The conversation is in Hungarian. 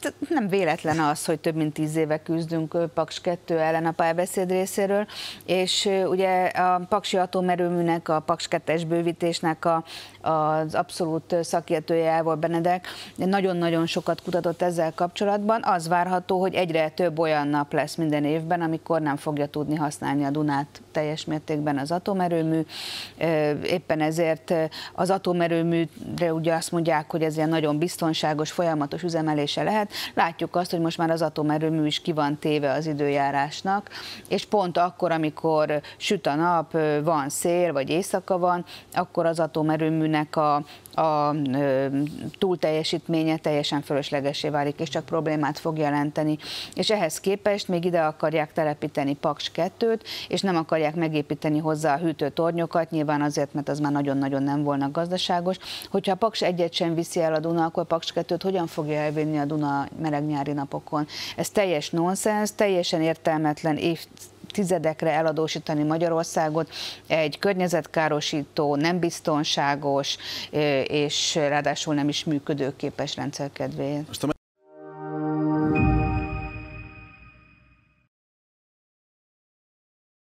Hát nem véletlen az, hogy több mint tíz éve küzdünk Paks 2 ellen a párbeszéd részéről, és ugye a Paksi atomerőműnek, a Paks 2-es bővítésnek a, az abszolút szakértője el volt Benedek nagyon-nagyon sokat kutatott ezzel kapcsolatban. Az várható, hogy egyre több olyan nap lesz minden évben, amikor nem fogja tudni használni a Dunát teljes mértékben az atomerőmű. Éppen ezért az atomerőműre ugye azt mondják, hogy ez ilyen nagyon biztonságos, folyamatos üzemelése lehet, lehet. Látjuk azt, hogy most már az atomerőmű is ki van téve az időjárásnak, és pont akkor, amikor süt a nap, van szél, vagy éjszaka van, akkor az atomerőműnek a, a túlteljesítménye teljesen fölöslegesé válik, és csak problémát fog jelenteni. És ehhez képest még ide akarják telepíteni Paks 2-t, és nem akarják megépíteni hozzá a hűtőtornyokat, nyilván azért, mert az már nagyon-nagyon nem volna gazdaságos. Hogyha Paks 1-et sem viszi el a Duna, akkor Paks 2-t hogyan fogja elvinni a Duna a meleg nyári napokon. Ez teljes nonsens, teljesen értelmetlen év tizedekre eladósítani Magyarországot egy környezetkárosító, nem biztonságos és ráadásul nem is működőképes rendszer kedvéért.